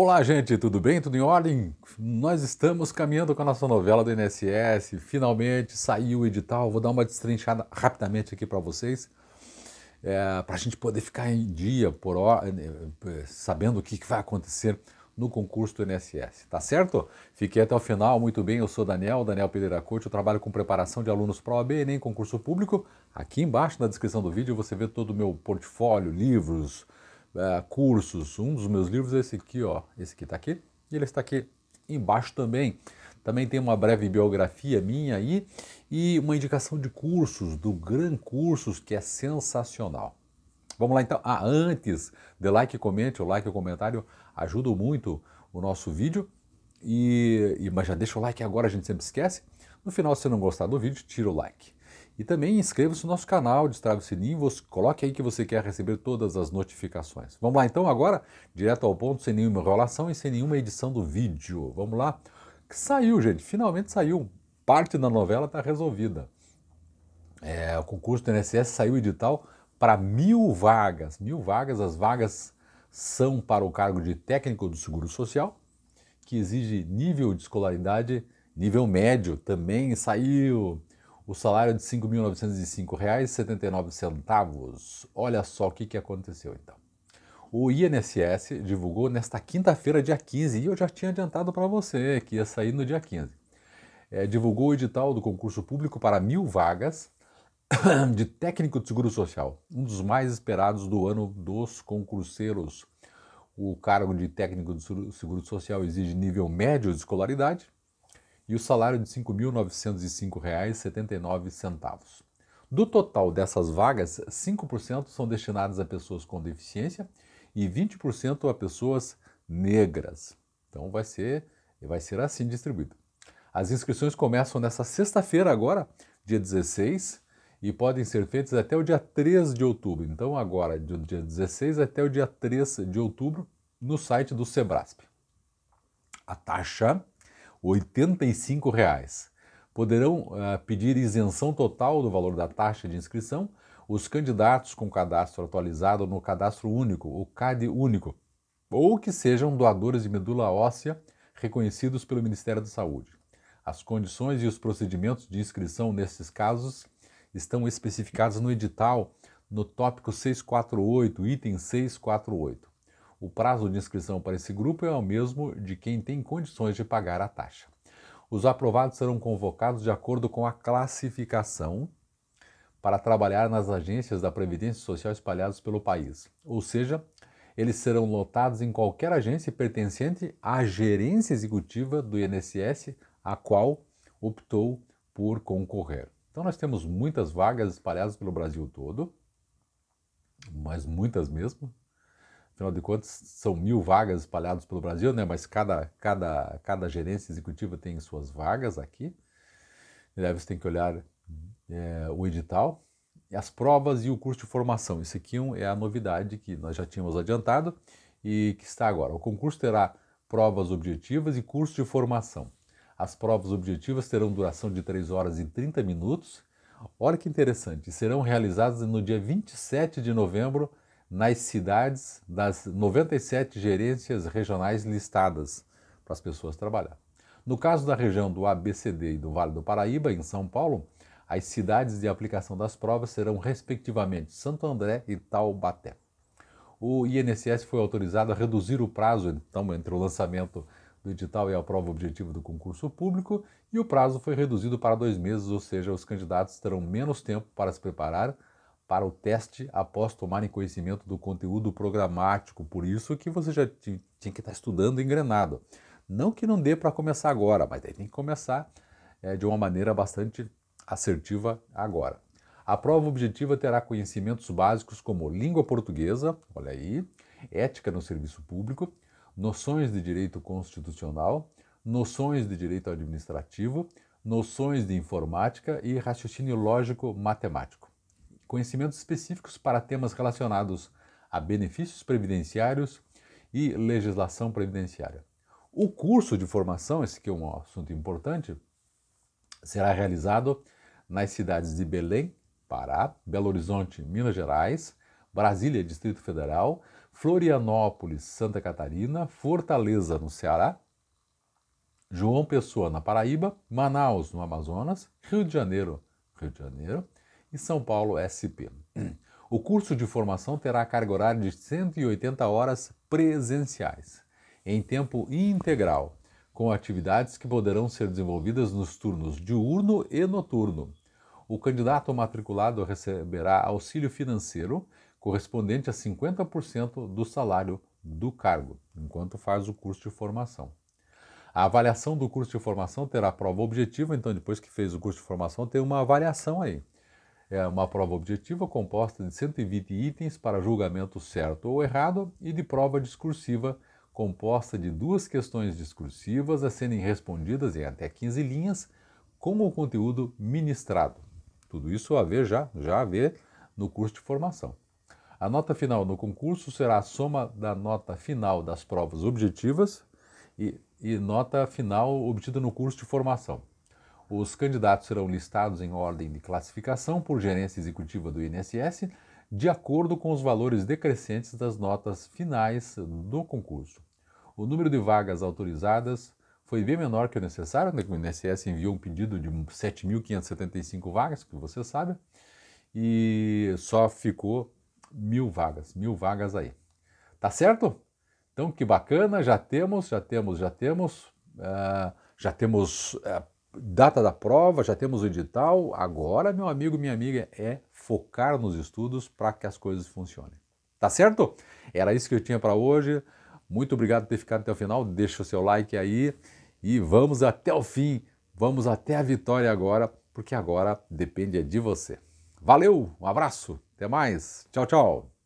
Olá, gente, tudo bem? Tudo em ordem? Nós estamos caminhando com a nossa novela do INSS. Finalmente saiu o edital. Vou dar uma destrinchada rapidamente aqui para vocês, é, para a gente poder ficar em dia, por hora, é, é, sabendo o que, vai acontecer no concurso do INSS, tá certo? Fiquei até o final, muito bem, eu sou Daniel, Daniel Pereira Couto, eu trabalho com preparação de alunos para OAB, nem concurso público. Aqui embaixo na descrição do vídeo você vê todo o meu portfólio, livros, uh, cursos. Um dos meus livros é esse aqui, ó. Esse aqui está aqui e ele está aqui embaixo também. Também tem uma breve biografia minha aí e uma indicação de cursos do Gran Cursos que é sensacional. Vamos lá então. Ah, antes, dê like comente, o like e o comentário ajudam muito o nosso vídeo. E, e, mas já deixa o like agora, a gente sempre esquece. No final, se não gostar do vídeo, tira o like. E também inscreva-se no nosso canal, destrave o sininho, você, coloque aí que você quer receber todas as notificações. Vamos lá então agora, direto ao ponto, sem nenhuma enrolação e sem nenhuma edição do vídeo. Vamos lá. Saiu, gente, finalmente saiu. Parte da novela está resolvida. É, o concurso do INSS saiu edital para mil vagas. Mil vagas, as vagas são para o cargo de técnico do Seguro Social, que exige nível de escolaridade, nível médio, também saiu o salário de R$ 5.905,79. Olha só o que, que aconteceu então. O INSS divulgou nesta quinta-feira, dia 15, e eu já tinha adiantado para você que ia sair no dia 15. É, divulgou o edital do concurso público para mil vagas de técnico de seguro social, um dos mais esperados do ano dos concurseiros. O cargo de técnico de seguro social exige nível médio de escolaridade, e o salário de R$ 5.905,79. Do total dessas vagas, 5% são destinadas a pessoas com deficiência e 20% a pessoas negras. Então vai ser, vai ser assim distribuído. As inscrições começam nesta sexta-feira agora, dia 16, e podem ser feitas até o dia 3 de outubro. Então agora, do dia 16 até o dia 3 de outubro, no site do Sebrasp. A taxa R$ 85,00. Poderão uh, pedir isenção total do valor da taxa de inscrição os candidatos com cadastro atualizado no Cadastro Único, o CAD Único, ou que sejam doadores de medula óssea reconhecidos pelo Ministério da Saúde. As condições e os procedimentos de inscrição nesses casos estão especificados no edital no tópico 648, item 648. O prazo de inscrição para esse grupo é o mesmo de quem tem condições de pagar a taxa. Os aprovados serão convocados de acordo com a classificação para trabalhar nas agências da Previdência Social espalhadas pelo país. Ou seja, eles serão lotados em qualquer agência pertencente à gerência executiva do INSS, a qual optou por concorrer. Então, nós temos muitas vagas espalhadas pelo Brasil todo, mas muitas mesmo, Afinal de contas, são mil vagas espalhadas pelo Brasil, né? mas cada, cada, cada gerência executiva tem suas vagas aqui. E daí você tem que olhar é, o edital. As provas e o curso de formação. Isso aqui é, é a novidade que nós já tínhamos adiantado e que está agora. O concurso terá provas objetivas e curso de formação. As provas objetivas terão duração de 3 horas e 30 minutos. Olha que interessante, serão realizadas no dia 27 de novembro nas cidades das 97 gerências regionais listadas para as pessoas trabalhar. No caso da região do ABCD e do Vale do Paraíba, em São Paulo, as cidades de aplicação das provas serão respectivamente Santo André e Taubaté. O INSS foi autorizado a reduzir o prazo então entre o lançamento do edital e a prova objetiva do concurso público, e o prazo foi reduzido para dois meses, ou seja, os candidatos terão menos tempo para se preparar para o teste após tomarem conhecimento do conteúdo programático, por isso que você já tinha que estar estudando engrenado. Não que não dê para começar agora, mas aí tem que começar é, de uma maneira bastante assertiva agora. A prova objetiva terá conhecimentos básicos como língua portuguesa, olha aí, ética no serviço público, noções de direito constitucional, noções de direito administrativo, noções de informática e raciocínio lógico matemático conhecimentos específicos para temas relacionados a benefícios previdenciários e legislação previdenciária. O curso de formação, esse que é um assunto importante, será realizado nas cidades de Belém, Pará, Belo Horizonte, Minas Gerais, Brasília, Distrito Federal, Florianópolis, Santa Catarina, Fortaleza, no Ceará, João Pessoa, na Paraíba, Manaus, no Amazonas, Rio de Janeiro, Rio de Janeiro, e São Paulo SP. O curso de formação terá carga horária de 180 horas presenciais, em tempo integral, com atividades que poderão ser desenvolvidas nos turnos diurno e noturno. O candidato matriculado receberá auxílio financeiro correspondente a 50% do salário do cargo, enquanto faz o curso de formação. A avaliação do curso de formação terá prova objetiva, então depois que fez o curso de formação tem uma avaliação aí. É uma prova objetiva composta de 120 itens para julgamento certo ou errado e de prova discursiva composta de duas questões discursivas a serem respondidas em até 15 linhas com o conteúdo ministrado. Tudo isso a ver já, já a ver no curso de formação. A nota final no concurso será a soma da nota final das provas objetivas e, e nota final obtida no curso de formação. Os candidatos serão listados em ordem de classificação por gerência executiva do INSS, de acordo com os valores decrescentes das notas finais do concurso. O número de vagas autorizadas foi bem menor que o necessário, né? o INSS enviou um pedido de 7.575 vagas, que você sabe, e só ficou mil vagas, mil vagas aí. Tá certo? Então que bacana, já temos, já temos, já temos, uh, já temos uh, data da prova, já temos o edital. Agora, meu amigo, minha amiga, é focar nos estudos para que as coisas funcionem. Tá certo? Era isso que eu tinha para hoje. Muito obrigado por ter ficado até o final. Deixa o seu like aí e vamos até o fim. Vamos até a vitória agora, porque agora depende é de você. Valeu, um abraço, até mais. Tchau, tchau.